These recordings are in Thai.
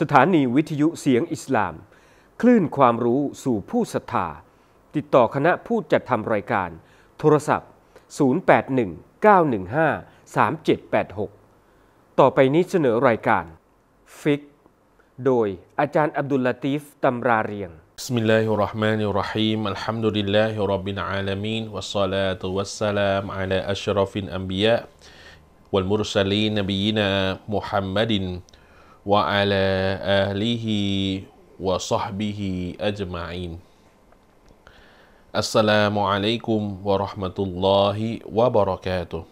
สถานีวิทยุเสียงอิสลาม คลื่นความรู้สู่ผู้ศรัทธาติดต่อคณะผู้จัดทำรายการ โทรศัพท์ 0819153786 ต่อไปนี้เสนอรายการ ฟิกโดยอาจารย์อับดุลลาตีฟตำราเรียง بسم الله الرحمن الرحيم الحمد لله رب العالمين والصلاة والسلام على أشرف الأنبياء والمرسلين نبينا محمد وعلى ه ل ه وصحبه أجمعين السلام عليكم ورحمة الله وبركاته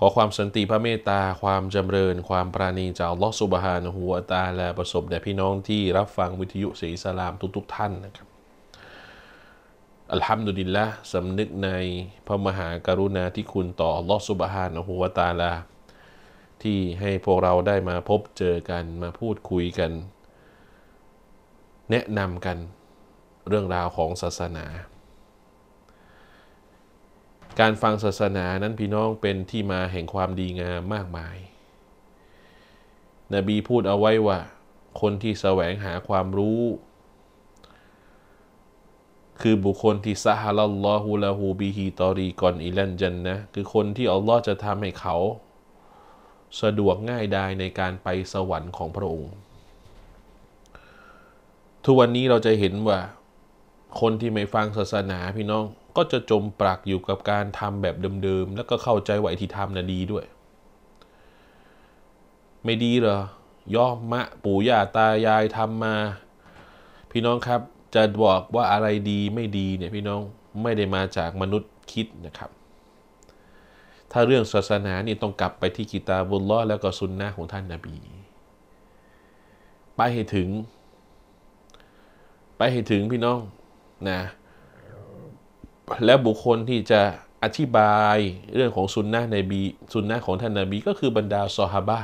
ขอความสันติพระเมตตาความจำเริญความปราณีจากลอสุบฮานหัวตาและประสบแด่พี่น้องที่รับฟังวิทยุศรีสลามทุกๆท่านนะครับอัลฮัมดุลิลละสำนึกใน พระมหากรุณาที่คุณต่อลอสุบฮานหัวตาลาที่ให้พวกเราได้มาพบเจอกันมาพูดคุยกัน แนะนำกันเรื่องราวของศาสนา การฟังศาสนานั้นพี่น้องเป็นที่มาแห่งความดีงามมากมาย นบีพูดเอาไว้ว่า คนที่แสวงหาความรู้ คือบุคคลที่ซาฮาลลอฮูลาฮูบิฮีตอรีกอนอิลันจันนะคือคนที่อัลลอฮ์จะทำให้เขาสะดวกง่ายดายในการไปสวรรค์ของพระองค์ ทุกวันนี้เราจะเห็นว่า คนที่ไม่ฟังศาสนาพี่น้องก็จะจมปลักอยู่กับการทำแบบเดิมๆ แล้วก็เข้าใจว่าไอิที่ทำน่ะดีด้วย ไม่ดีเหรอ ย่อมะปู่ย่าตายายทำมา พี่น้องครับจะบอกว่าอะไรดีไม่ดีเนี่ยพี่น้องไม่ได้มาจากมนุษย์คิดนะครับถ้าเรื่องศาสนานี่ต้องกลับไปที่กิตาบุลลอแล้วก็สุนนะของท่านนาบีไปให้ถึง ไปให้ถึงพี่น้องนะและบุคคลที่จะอธิบายเรื่องของสุนนะนบีสุนนะของท่านนาบี ก็คือบรรดาซอฮาบะ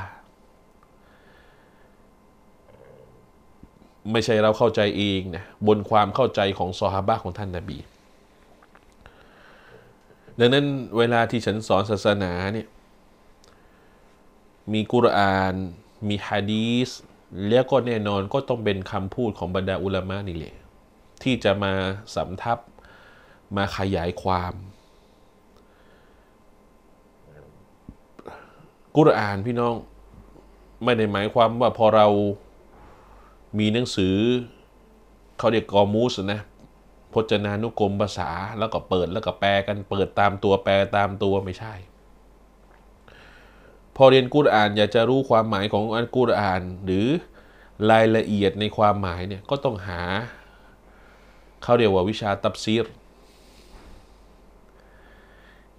ไม่ใช่เราเข้าใจเองนะบนความเข้าใจของซอฮาบะของท่านนาบีดังนั้นเวลาที่ฉันสอนศาสนาเนี่ย มีกุรอาน มีฮะดีสแล้วก็แน่นอนก็ต้องเป็นคำพูดของบรรดาอุลามะนี่แหละที่จะมาสำทับมาขยายความ กุรอานพี่น้องไม่ได้หมายความว่าพอเรามีหนังสือ เขาเรียกกอมูสนะพจนานุกรมภาษาแล้วก็เปิดแล้วก็แปลกันเปิดตามตัวแปลตามตัวไม่ใช่ พอเรียนกุรอานอยากจะรู้ความหมายของอันกุรอาน หรือรายละเอียดในความหมายเนี่ย ก็ต้องหาเขาเรียกว่าวิชาตับซีร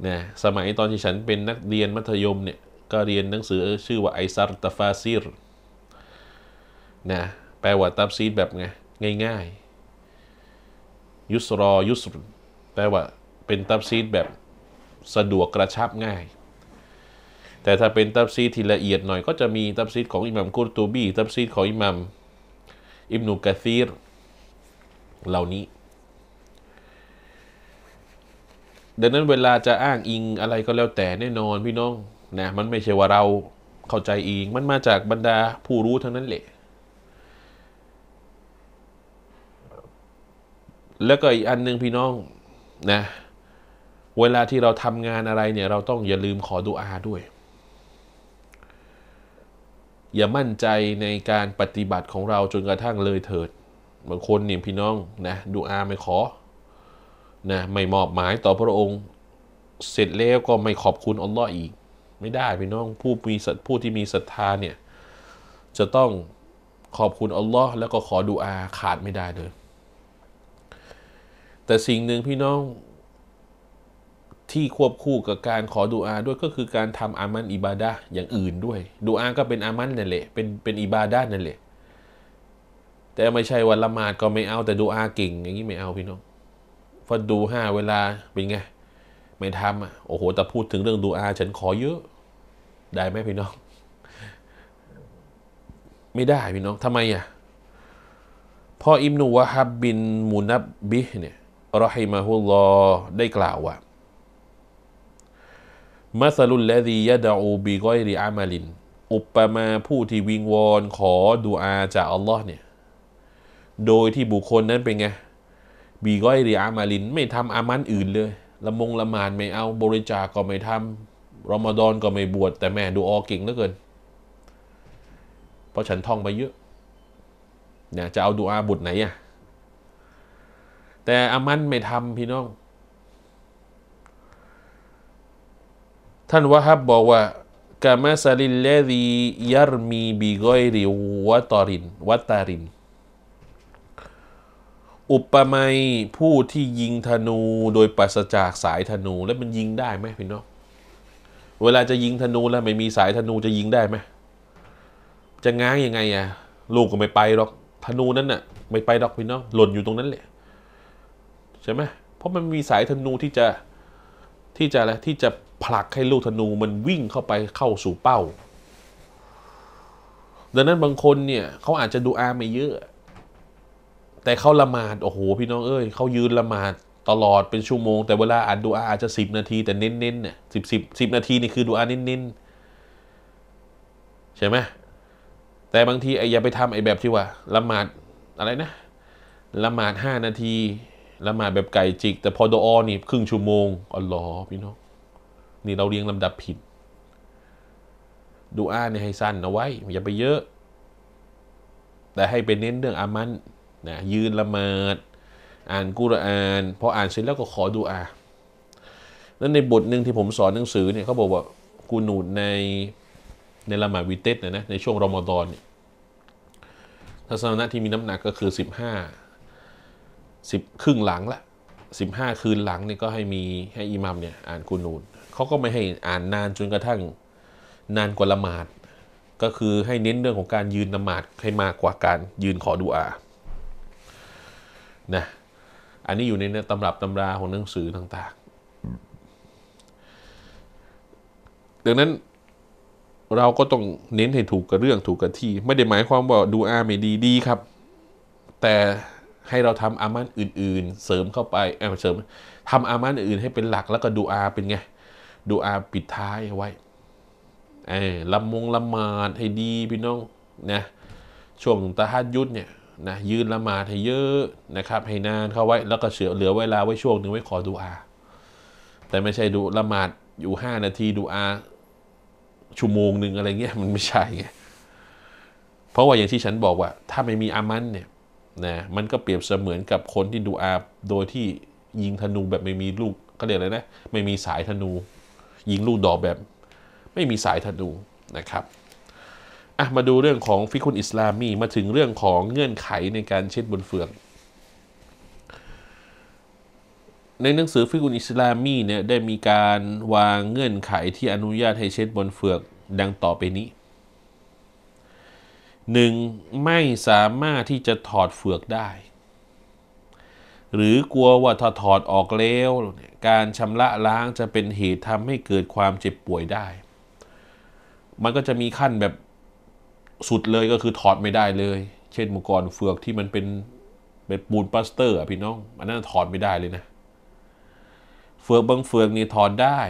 นะสมัยตอนที่ฉันเป็นนักเรียนมัธยมเนี่ย ก็เรียนหนังสือชื่อว่าไอซัรตฟาซีรนะแปลว่าตับซีรแบบไงง่าย ๆยุสรอยุสรแปลว่าเป็นตับซีดแบบสะดวกกระชับง่าย แต่ถ้าเป็นตับซีดที่ละเอียดหน่อยก็จะมีตับซีดของอิหมัมกุรตูบีตับซีดของอิหมัมอิบนุกะซีรเหล่านี้ ดังนั้นเวลาจะอ้างอิงอะไรก็แล้วแต่แน่นอนพี่น้องนะมันไม่ใช่ว่าเราเข้าใจเองมันมาจากบรรดาผู้รู้ทั้งนั้นแหละแล้วก็อีกอันหนึ่งพี่น้องนะเวลาที่เราทำงานอะไรเนี่ย เราต้องอย่าลืมขอดุอาด้วย อย่ามั่นใจในการปฏิบัติของเราจนกระทั่งเลยเถิดบางคนเนี่ยพี่น้องนะดุอาไม่ขอนะไม่มอบหมายต่อพระองค์เสร็จแล้วก็ไม่ขอบคุณอัลลอฮ์อีก ไม่ได้พี่น้อง ผู้มีผู้ที่มีศรัทธาเนี่ยจะต้องขอบคุณอัลลอฮ์แล้วก็ขอดุอาขาดไม่ได้เลยแต่สิ่งหนึ่งพี่น้อง ที่ควบคู่กับการขอดุอาด้วยก็คือการทำอามัน อิบาดะอย่างอื่นด้วยดุอาก็เป็นอามันนั่นแหละเป็นเป็น อิบาดะนั่นแหละแต่ไม่ใช่วันละหมาด ก็ไม่เอา แต่ดูอาเก่ง อย่างนี้ไม่เอาพี่น้องพอดูห้าเวลาเป็นไงไม่ทำอ่ะโอ้โหแต่พูดถึงเรื่องดูอาฉันขอเยอะ ได้ไหมพี่น้อง ไม่ได้พี่น้องทำไมอ่ะพออิมนุวะฮับบินมูนับบิเนี่ยรอฮิมาฮุลลอได้กล่าวว่ามัสลุลละดียะดาอูบิกอยริอามาลิน อุปมาผู้ที่วิงวอนขอดูอาจากอัลลอฮ์เนี่ย โดยที่บุคคลนั้นเป็นไงบีก้อยริอามาลิน ไม่ทำอามันอื่นเลย ละมงละมานไม่เอา บริจาคก็ไม่ทำรอมฎอนก็ไม่บวชแต่แม่ดูออเก่งเหลือเกิน เพราะฉันท่องไปเยอะเนี่ยจะเอาดูอาบุตรไหนอะ่ะแต่อามันไม่ทำพี่น้อง ท่านวะฮับบอกว่ากามาซาลินเลดียารมีบิกอยริวตอรินวัตาริน อุปมาผู้ที่ยิงธนูโดยปราศจากสายธนู แล้วมันยิงได้ไหมพี่น้อง เวลาจะยิงธนู แล้วไม่มีสายธนูจะยิงได้ไหมจะง้างยังไงอะลูกก็ไม่ไปหรอกธนูนั้นน่ะ ไม่ไปหรอกพี่น้องหล่นอยู่ตรงนั้นแหละใช่ไหมเพราะมันมีสายธนูที่จะที่จะอะไรที่จะผลักให้ลูกธนูมันวิ่งเข้าไปเข้าสู่เป้า ดังนั้นบางคนเนี่ยเขาอาจจะดูอาไม่เยอะ แต่เขาละหมาด โอ้โหพี่น้องเอ้ยเขายืนละหมาดตลอดเป็นชั่วโมง แต่เวลาอ่านดูอาอาจจะสิบนาที แต่เน้นๆเนี่ยสิบสิบสิบนาทีนี่คือดูอาเน้นๆ ใช่ไหมแต่บางทีไอ้อย่าไปทำไอ้แบบที่ว่าละหมาดอะไรนะละหมาดห้านาทีแล้วมาแบบไก่จิก แต่พอดออนี่ครึ่งชั่วโมงอ๋อหรอพี่น้อง นี่เราเรียงลำดับผิดดูอาเนี่ยให้สั้นเอาไว้ อย่าไปเยอะ แต่ให้เป็นเน้นเรื่องอามันนะยืนละเมิดอ่านกุรอานพออ่านเสร็จแล้วก็ขอดูอาแล้วในบทหนึ่งที่ผมสอนหนังสือเนี่ยเขาบอกว่ากูนูดในในละหมาดวิเตสนะนะในช่วงรอมฎอนเนี่ยทัศนะที่มีน้ำหนักก็คือ15สิบครึ่งหลังละสิบห้าคืนหลังนี่ก็ให้มีให้อิหมัมเนี่ยอ่านกูนูนเขาก็ไม่ให้อ่านนานจนกระทั่งนานกว่าละหมาด ก็คือให้เน้นเรื่องของการยืนละหมาดให้มากกว่าการ ยืนขอดุอานะอันนี้อยู่ในตำรับตำราของหนังสือต่าง ๆ ดังนั้นเราก็ต้องเน้นให้ถูกกับเรื่องถูกกับที่ ไม่ได้หมายความว่าดูอาไม่ดีดีครับ แต่ให้เราทำอามันอื่น ๆ เสริมเข้าไป เออเสริม ทำอามันอื่นให้เป็นหลักแล้วก็ดูอาเป็นไงดูอาปิดท้ายไว้ เออละมงละมาดให้ดีพี่น้องนะช่วงตะฮัดยุทธเนี่ยนะยืนละมาดให้เยอะนะครับ ให้นานเข้าไว้แล้วก็เสือเหลือเวลาไว้ช่วงหนึ่งไว้ขอดูอา แต่ไม่ใช่ดูละมาดอยู่ห้านาทีดูอาชั่วโมงหนึ่งอะไรเงี้ย มันไม่ใช่ไงเพราะว่าอย่างที่ฉันบอกว่า ถ้าไม่มีอามันเนี่ยนะมันก็เปรียบเสมือนกับคนที่ดูอาโดยที่ยิงธนูแบบไม่มีลูกเขาเรียกอะไรนะไม่มีสายธนูยิงลูกดอกแบบ ไม่มีสายธนูนะครับอ่ะมาดูเรื่องของฟิกุนอิสลามีมาถึงเรื่องของเงื่อนไขในการเช็ดบนเฟืองในหนังสือฟิกุนอิสลามีเนี่ยได้มีการวางเงื่อนไขที่อนุญาตให้เช็ดบนเฟืองดังต่อไปนี้หนึ่งไม่สามารถที่จะถอดเฟือกได้ หรือกลัวว่าถ้าถอดออกแล้วการชำระล้างจะเป็นเหตุทำให้เกิดความเจ็บป่วยได้ มันก็จะมีขั้นแบบสุดเลยก็คือถอดไม่ได้เลย เช่นมุกรเฟือกที่มันเป็นเป็นปูนปลาสเตอร์อะพี่น้อง อันนั้นถอดไม่ได้เลยนะเฟือกบางเฟือกนี่ถอดได้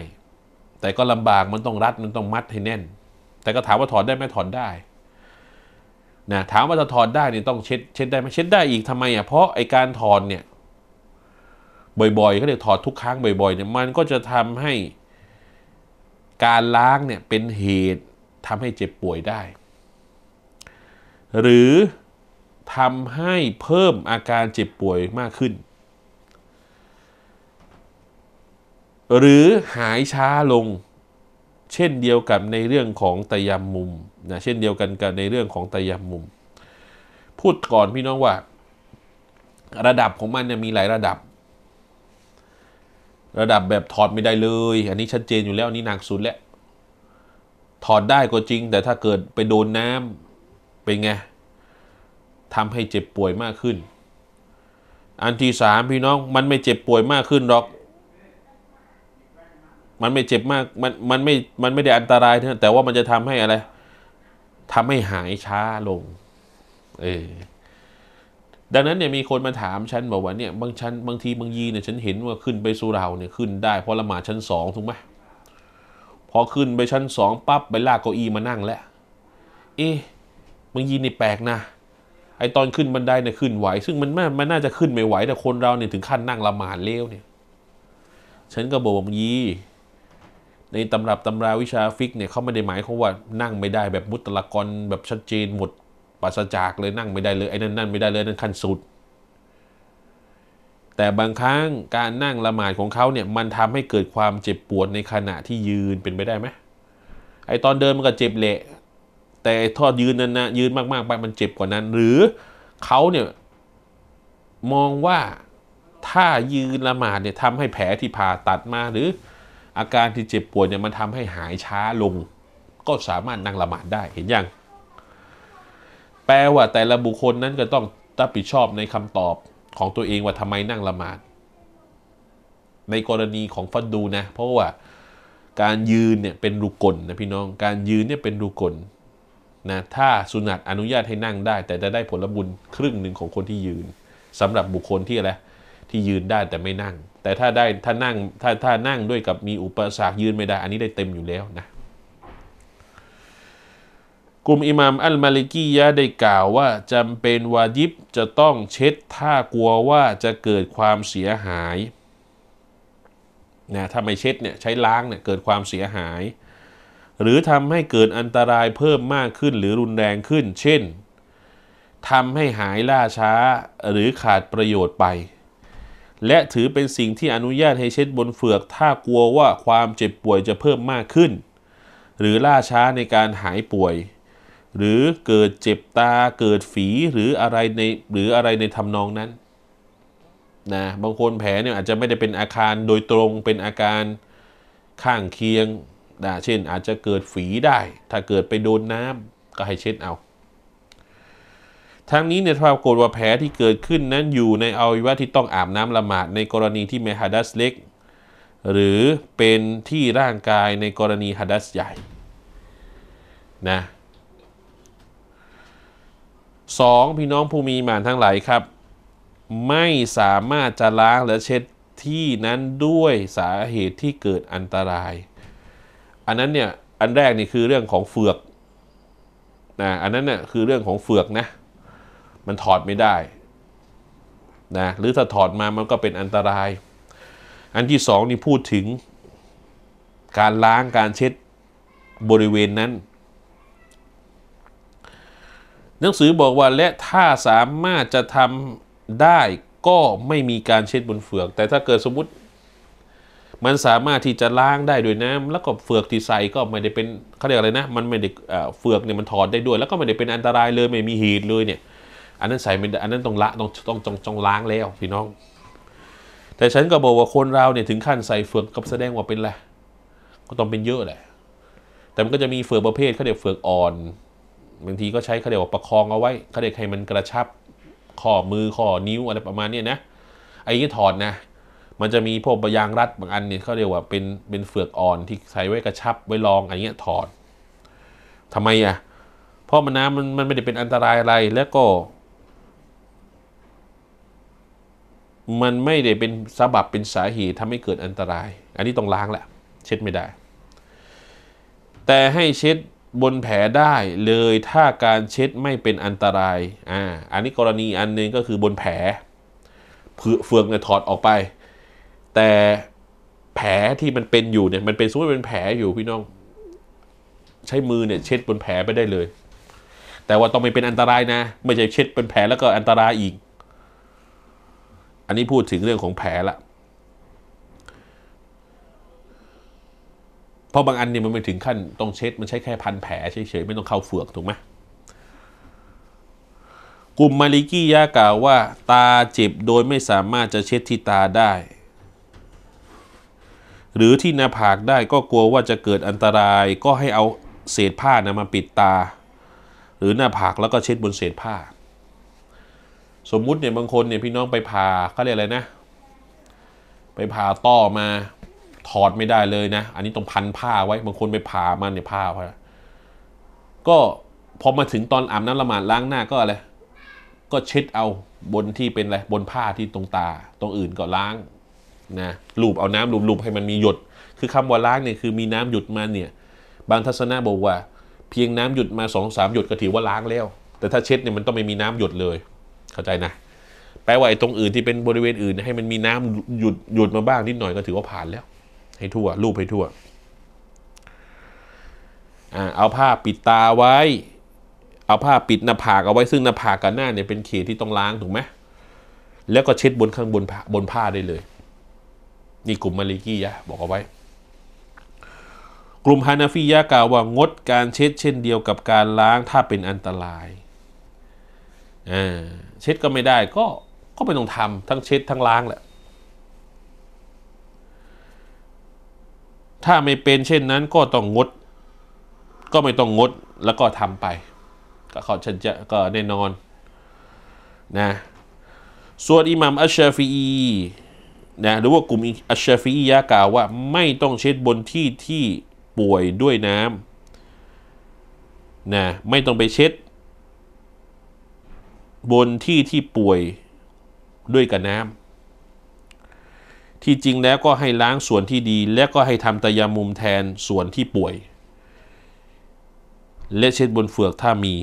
แต่ก็ลำบากมันต้องรัดมันต้องมัดให้แน่น แต่ก็ถามว่าถอดได้ไหมถอดได้นะถามว่าจะถอดได้เนี่ยต้องเช็ดเช็ดได้ไหมเช็ดได้อีกทำไมอ่ะเพราะไอการถอดเนี่ยบ่อยๆก็เรียกถอดทุกครั้งบ่อยๆเนี่ยมันก็จะทำให้การล้างเนี่ยเป็นเหตุทำให้เจ็บป่วยได้ หรือทำให้เพิ่มอาการเจ็บป่วยมากขึ้น หรือหายช้าลง เช่นเดียวกับในเรื่องของตยามมุมนะเช่นเดียวกันกับในเรื่องของตะยามุม พูดก่อนพี่น้องว่า ระดับของมันเนี่ยมีหลายระดับ ระดับแบบถอดไม่ได้เลย อันนี้ชัดเจนอยู่แล้วนนี่หนักสุดแล้วถอดได้ก็จริงแต่ถ้าเกิดไปโดนน้ำเป็นไงทำให้เจ็บป่วยมากขึ้น อันที่สามพี่น้อง มันไม่เจ็บป่วยมากขึ้นหรอก มันไม่เจ็บมาก มันมันไม่มันไม่ได้อันตรายแต่ว่ามันจะทำให้อะไรทำให้หายช้าลง เออดังนั้นเนี่ยมีคนมาถามฉันบอกว่าเนี่ยบางชั้นบางทีบางยีเนี่ยฉันเห็นว่าขึ้นไปสุราเนี่ย ขึ้นได้เพราะละหมาดชั้นสองถูกไหมพอขึ้นไปชั้นสองปั๊บไปลากเก้าอี้มานั่งแล้วเอ๊บางยีนี่แปลกนะ ไอตอนขึ้นบันไดเนี่ยขึ้นไหวซึ่งมันไม่มันน่าจะขึ้นไม่ไหวแต่คนเราเนี่ยถึงขั้นนั่งละหมาดเลวเนี่ย ฉันก็บอกบางยีในตำรับตำราวิชาฟิกเนี่ยเขาไม่ได้หมายความว่านั่งไม่ได้แบบมุตละกร แบบชัดเจนหมดปราศจากเลยนั่งไม่ได้เลยไอ้นั่นนั่นไม่ได้เลยนั่นขั้นสุด แต่บางครั้งการนั่งละหมาดของเขาเนี่ยมันทำให้เกิดความเจ็บปวดในขณะที่ยืนเป็นไปได้ไหมไอ้ตอนเดินมันก็เจ็บแหละ แต่ทอดยืนนั้นนะยืนมากๆไปมันเจ็บกว่านั้น หรือเขาเนี่ย มองว่าถ้ายืนละหมาดเนี่ยทำให้แผลที่ผ่าตัดมาหรืออาการที่เจ็บปวดเนี่ยมันทำให้หายช้าลงก็สามารถนั่งละหมาดได้เห็นยังแปลว่าแต่ละบุคคลนั้นก็ต้องรับผิดชอบในคำตอบของตัวเองว่าทำไมนั่งละหมาด ในกรณีของฟัดดูนะเพราะว่า การยืนเนี่ยเป็นรุกลนะพี่น้องการยืนเนี่ยเป็นรุกลนะถ้าสุนัตอนุญาตให้นั่งได้ แต่จะได้ผลบุญครึ่งหนึ่งของคนที่ยืน สำหรับบุคคลที่อะไรที่ยืนได้แต่ไม่นั่งแต่ถ้าได้ถ้านั่งถ้าถ้านั่งด้วยกับมีอุปสรรคยืนไม่ได้อันนี้ได้เต็มอยู่แล้วนะกลุ่มอิหม่ามอัลมาลิกียะได้กล่าวว่าจำเป็นวาญิบจะต้องเช็ดถ้ากลัวว่าจะเกิดความเสียหายนะถ้าไม่เช็ดเนี่ยใช้ล้างเนี่ยเกิดความเสียหาย หรือทำให้เกิดอันตรายเพิ่มมากขึ้นหรือรุนแรงขึ้น เช่นทำให้หายล่าช้าหรือขาดประโยชน์ไปและถือเป็นสิ่งที่อนุญาตให้เช็ดบนเฟือกถ้ากลัวว่าความเจ็บป่วยจะเพิ่มมากขึ้น หรือล่าช้าในการหายป่วย หรือเกิดเจ็บตาเกิดฝีหรืออะไรในหรืออะไรในทำนองนั้นนะบางคนแผลเนี่ยอาจจะไม่ได้เป็นอาการโดยตรงเป็นอาการข้างเคียงนะเช่นอาจจะเกิดฝีได้ ถ้าเกิดไปโดนน้ำก็ให้เช็ดเอาทั้งนี้เนี่ยปรากฏว่าแผลที่เกิดขึ้นนั้นอยู่ในอวัยวะที่ต้องอาบน้ำละหมาดในกรณีที่เมฮัดัสเล็กหรือเป็นที่ร่างกายในกรณีฮัดัสใหญ่นะสองพี่น้องผู้มีมานทั้งหลายครับ ไม่สามารถจะล้างและเช็ดที่นั้นด้วยสาเหตุที่เกิดอันตราย อันนั้นเนี่ย อันแรกนี่คือเรื่องของเฟือกนะอันนั้นเนี่ยคือเรื่องของเฟือกนะมันถอดไม่ได้นะ หรือถ้าถอดมา มันก็เป็นอันตราย อันที่สองนี่พูดถึงการล้างการเช็ดบริเวณนั้น หนังสือบอกว่าและถ้าสามารถจะทำได้ ก็ไม่มีการเช็ดบนเฟือก แต่ถ้าเกิดสมมติมันสามารถที่จะล้างได้ด้วยน้ำ แล้วก็เฟือกที่ใส่ก็ไม่ได้เป็นเขาเรียกอะไรนะ มันไม่ได้เฟือกเนี่ยมันถอดได้ด้วย แล้วก็ไม่ได้เป็นอันตรายเลยไม่มีหีดเลยเนี่ยอันนั้นใส่ไม่ได้อันนั้นต้องละต้องต้องต้องต้องล้างแล้วพี่น้อง แต่ฉันก็บอกว่าคนเราเนี่ยถึงขั้น ใส่เฟือกกับแสดงว่าเป็นอะไรก็ต้องเป็นเยอะแหละ แต่มันก็จะมีเฟือกประเภทเขาเรียกเฟือกอ่อน บางทีก็ใช้เขาเรียกว่าประคองเอาไว้ เขาเรียกให้มันกระชับข้อมือข้อนิ้วอะไรประมาณนี้นะ ไอ้ที่ถอดนะ มันจะมีพวกยางรัดบางอันเนี่ยเขาเรียกว่าเป็นเป็นเฟือกอ่อนที่ใส่ไว้กระชับไว้รองอะไรเงี้ยถอด ทำไมอ่ะ เพราะมันน้ำมันมันไม่ได้เป็นอันตรายอะไรแล้วก็มันไม่ได้เป็นสาบับเป็นสาเหตุทำให้เกิดอันตราย อันนี้ต้องล้างแหละเช็ดไม่ได้ แต่ให้เช็ดบนแผลได้เลยถ้าการเช็ดไม่เป็นอันตรายอ่าอันนี้กรณีอันนึงก็คือบนแผลเฟืองเนี่ยถอดออกไป แต่แผลที่มันเป็นอยู่เนี่ยมันเป็นสมมติเป็นแผลอยู่พี่น้องใช้มือเนี่ยเช็ดบนแผลไปได้เลย แต่ว่าต้องไม่เป็นอันตรายนะ ไม่ใช่เช็ดเป็นแผลแล้วก็อันตรายอีกอันนี้พูดถึงเรื่องของแผลละเพราะบางอันเนี่ยมันไม่ถึงขั้นต้องเช็ดมันใช้แค่พันแผลเฉยๆไม่ต้องเข้าเฟือกถูกไหมกลุ่มมาลิกี้ยากล่าวว่าตาเจ็บโดยไม่สามารถจะเช็ดที่ตาได้ หรือที่หน้าผากได้ก็กลัวว่าจะเกิดอันตรายก็ให้เอาเศษผ้านะมาปิดตา หรือหน้าผากแล้วก็เช็ดบนเศษผ้าสมมุติเนี่ยบางคนเนี่ยพี่น้องไปผ่าเขาเรียกอะไรนะ ไปผ่าต้อมาถอดไม่ได้เลยนะ อันนี้ต้องพันผ้าไว้บางคนไปผ่ามันเนี่ยผ้าพก็พอมาถึงตอนอาบน้ำละหมาดล้างหน้าก็อะไรก็เช็ดเอาบนที่เป็นอะไรบนผ้าที่ตรงตา ตรงอื่นก็ล้างนะลูบเอาน้ำลูบๆให้มันมีหยดคือคำว่าล้างเนี่ยคือมีน้ำหยดมาเนี่ยบางทัศนะบอกว่า เพียงน้ำหยดมาสองสามหยดก็ถือว่าล้างแล้ว แต่ถ้าเช็ดเนี่ยมันต้องไม่มีน้ำหยดเลยเข้าใจนะแปลว่าไอ้ตรงอื่นที่เป็นบริเวณอื่น ให้มันมีน้ำหยุดหยุดมาบ้างนิดหน่อยก็ถือว่าผ่านแล้ว ให้ทั่วรูปให้ทั่วเอาผ้าปิดตาไว้ เอาผ้าปิดหน้าผากเอาไว้ซึ่งหน้าผากกับหน้าเนี่ยเป็นเขตที่ต้องล้างถูกไหมแล้วก็เช็ดบนข้างบนบนผ้าได้เลยนี่กลุ่มมาลิกี้ยะบอกเอาไว้ กลุ่มฮานาฟียะกล่าวว่างดการเช็ด เช่นเดียวกับการล้างถ้าเป็นอันตรายเออเช็ดก็ไม่ได้ก็ก็ไม่ต้องทำทั้งเช็ดทั้งล้างแหละถ้าไม่เป็นเช่นนั้นก็ต้องงดก็ไม่ต้องงดแล้วก็ทำไปก็เขาฉันจะก็แน่นอนนะส่วนอิหมัมอัชชาฟีนะหรือว่ากลุ่มอัชชาฟีียะกล่าวว่าไม่ต้องเช็ดบนที่ที่ป่วยด้วยน้ำนะไม่ต้องไปเช็ดบนที่ที่ป่วยด้วยกับน้ำ ที่จริงแล้วก็ให้ล้างส่วนที่ดีและก็ให้ทำตยามุมแทนส่วนที่ป่วย และเช็ดบนเฟือกถ้ามี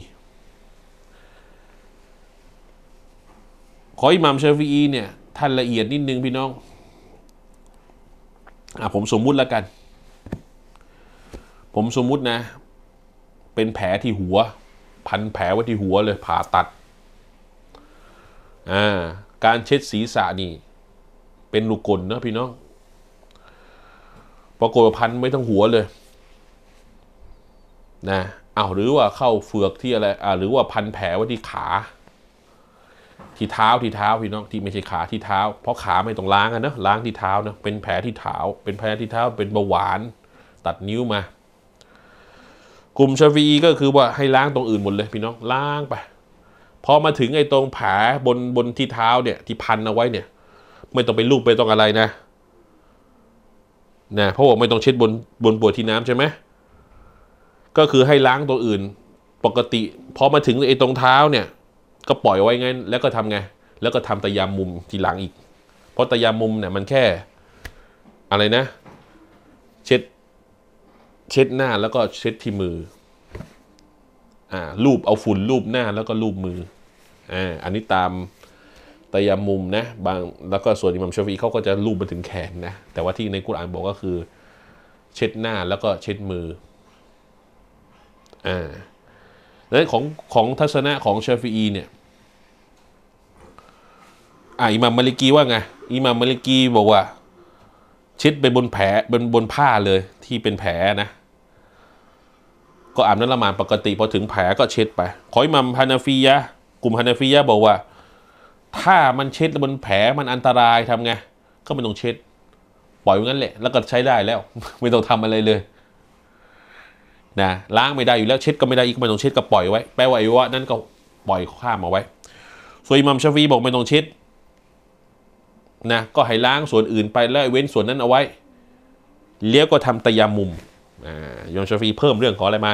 ขออิหมัมชาฟวอีเนี่ยท่านละเอียดนิดนึงพี่น้องอ่ะ ผมสมมุติละกัน ผมสมมุตินะ เป็นแผลที่หัว พันแผลไว้ที่หัวเลยผ่าตัดาการเช็ดศีรษะนี่ เป็นลูกกลนะ พี่น้องปรากฏพันไม่ต้องหัวเลย นะ เอาหรือว่าเข้าเฟือกที่อะไรอ่าหรือว่าพันแผลไว้ที่ขา ที่เท้าที่เท้า พี่น้องที่ไม่ใช่ขาที่เท้า เพราะขาไม่ต้องล้างอะนะ ล้างที่เท้านะ เป็นแผลที่เท้า เป็นแผลที่เท้า เป็นเบาหวาน ตัดนิ้วมา กลุ่มชาวีก็คือว่าให้ล้างตรงอื่นหมดเลย พี่น้องล้างไปพอมาถึงไอ้ตรงแผลบนบนที่เท้าเนี่ย ที่พันเอาไว้เนี่ย ไม่ต้องไปลูบไปต้องอะไรนะนะเพราะว่าไม่ต้องเช็ดบนบนปวดที่น้ำใช่ไหมก็คือให้ล้างตัวอื่นปกติพอมาถึงไอ้ตรงเท้าเนี่ย ก็ปล่อยไว้งั้นแล้วก็ทำไงแล้วก็ทำตะยามมุมทีหลังอีก เพราะตะยามมุมเนี่ย มันแค่ อะไรนะ เช็ด เช็ดหน้าแล้วก็เช็ดที่มืออ่าลูบเอาฝุ่นลูบหน้า แล้วก็ลูบมืออ่าอันนี้ตามตยามุม นะบางแล้วก็ส่วนอิมัมชฟีเขาก็จะลูบไปถึงแขนนะแต่ว่าที่ในกุรอานบอกก็คือเช็ดหน้าแล้วก็เช็ดมือ อ่านั้นของของทัศนะของชฟีีเนี่ยอ่าอิมัมมาลิกีว่าไงอิมัมมาลิกีบอกว่า เช็ดไปบนแผลบนบนผ้าเลยที่เป็นแผลนะก็อาบน้ำละหมาดปกติ พอถึงแผลก็เช็ดไปขออิมัมฮานาฟียะกลุ่มฮานาฟียะบอกว่า ถ้ามันเช็ดบนแผลมันอันตรายทำไง ก็ไม่ต้องเช็ดปล่อยไว้งั้นแหละแล้วก็ใช้ได้แล้ว ไม่ต้องทำอะไรเลยนะล้างไม่ได้อยู่แล้วเช็ดก็ไม่ได้อีกไม่ต้องเช็ดก็ปล่อยไว้ แปลว่าไอ้วะนั่นก็ปล่อยข้ามเอาไว้ส่วนอิหมัมชาฟีบอกไม่ต้องเช็ดนะก็ให้ล้างส่วนอื่นไป แล้วเว้นส่วนนั้นเอาไว้เลี้ยวก็ทำตะยามุมอ่ายมชาฟีเพิ่มเรื่องขออะไรมา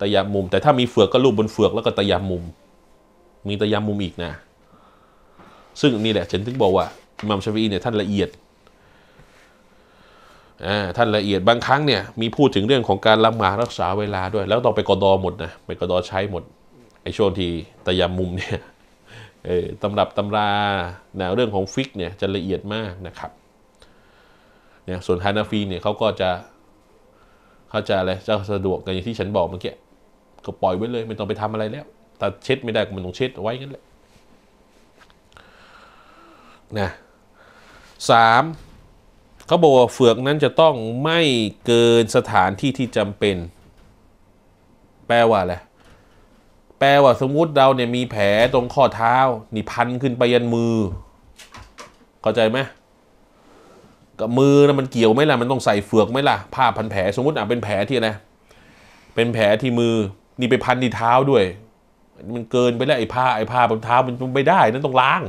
ตะยามุมแต่ถ้ามีเฟือกก็ลูบบนเฟือกแล้วก็ตะยามุมมีตะยามุมอีกนะ ซึ่งนี่แหละฉันถึงบอกว่าอิหมัมชาฟีเนี่ย ท่านละเอียดท่านละเอียดบางครั้งเนี่ยมีพูดถึงเรื่องของการละหมาดรักษาเวลาด้วย แล้วต้องไปกอดอหมดนะไปกอดอใช้หมด ไอ้ช่วงที่ตะยามุมเนี่ยตำรับตำราแนวเรื่องของฟิก เนี่ยจะละเอียดมากนะครับเนี่ยส่วนฮานาฟีเนี่ยเขาก็จะเขาจะจะไรจะสะดวกกันอย่างที่ฉันบอกเมื่อกี้ก็ปล่อยไว้เลย ไม่ต้องไปทำอะไรแล้วแต่เช็ดไม่ได้ก็มันต้องเช็ดไว้งั้นแหละนะสามเขาบอกว่าเฟือกนั้นจะต้องไม่เกินสถานที่ที่จำเป็น แปลว่าอะไร แปลว่าสมมติเราเนี่ย มีแผลตรงข้อเท้า นี่พันขึ้นไปยันมือ เข้าใจไหมกับมือนะมันเกี่ยวไหมล่ะ มันต้องใส่เฟือกไหมล่ะผ้าพันแผลสมมติอ่ะเป็นแผลที่อะไร เป็นแผลที่มือ นี่ไปพันที่เท้าด้วยมันเกินไปแล้วไอ้ผ้าไอ้ผ้าบนเท้ามันไม่ได้นั่นต้องล้าง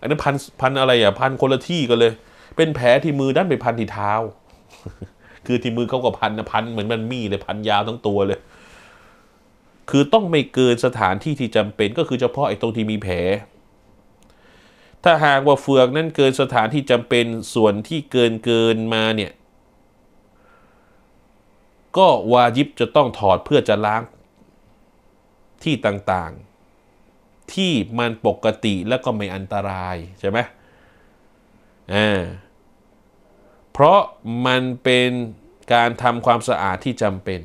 อันนั้นพันพันอะไรอ่ะพันคนละที่กันเลย เป็นแผลที่มือด้านไปพันที่เท้า คือที่มือเขาก็พันนะพันเหมือนมันมีเลยพันยาวทั้งตัวเลย คือต้องไม่เกินสถานที่ที่จำเป็น ก็คือเฉพาะไอ้ตรงที่มีแผล ถ้าหากว่าเฟือกนั้นเกินสถานที่จำเป็นส่วนที่เกินเกินมาเนี่ยก็วายิบจะต้องถอดเพื่อจะล้างที่ต่างๆ ที่มันปกติแล้วก็ไม่อันตรายใช่ไหมอ่าเพราะมันเป็นการทำความสะอาด ที่จำเป็น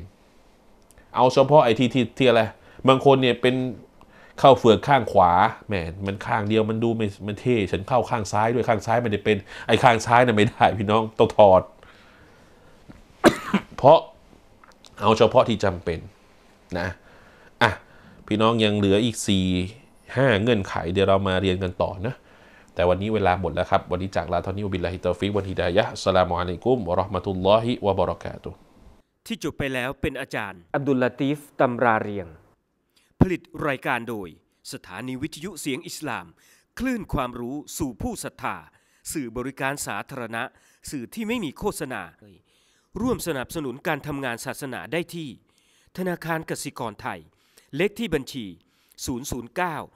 เอาเฉพาะไอ้ที่ที่ที่อะไรบางคนเนี่ยเป็นเข้าเฟือกข้างขวาแหมมันข้างเดียวมันดูไม่มันเท่ฉันเข้าข้างซ้ายด้วยข้างซ้ายมันได้เป็นไอ้ข้างซ้ายน่ะไม่ได้ พี่น้องต้องถอด เพราะเอาเฉพาะที่จำเป็น นะพี่น้องยังเหลืออีก 4 5 เงื่อนไข เดี๋ยวเรามาเรียนกันต่อนะ แต่วันนี้เวลาหมดแล้วครับ วันนี้จากลาท่านิวบิลลาฮิตอฟิวันฮิดายะสลามอัลัยกุมวะราะห์มะตุลลอฮิวะบะเราะกาตุที่จบไปแล้วเป็นอาจารย์ อับดุลลาตีฟตำราเรียง ผลิตรายการโดยสถานีวิทยุเสียงอิสลาม คลื่นความรู้สู่ผู้ศรัทธาสื่อบริการสาธารณะ สื่อที่ไม่มีโฆษณาร่วมสนับสนุนการทำงานศาสนาได้ที่ ธนาคารกสิกรไทยเลขที่บัญชี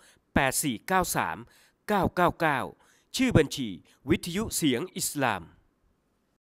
009 8493 999 ชื่อบัญชี วิทยุเสียงอิสลาม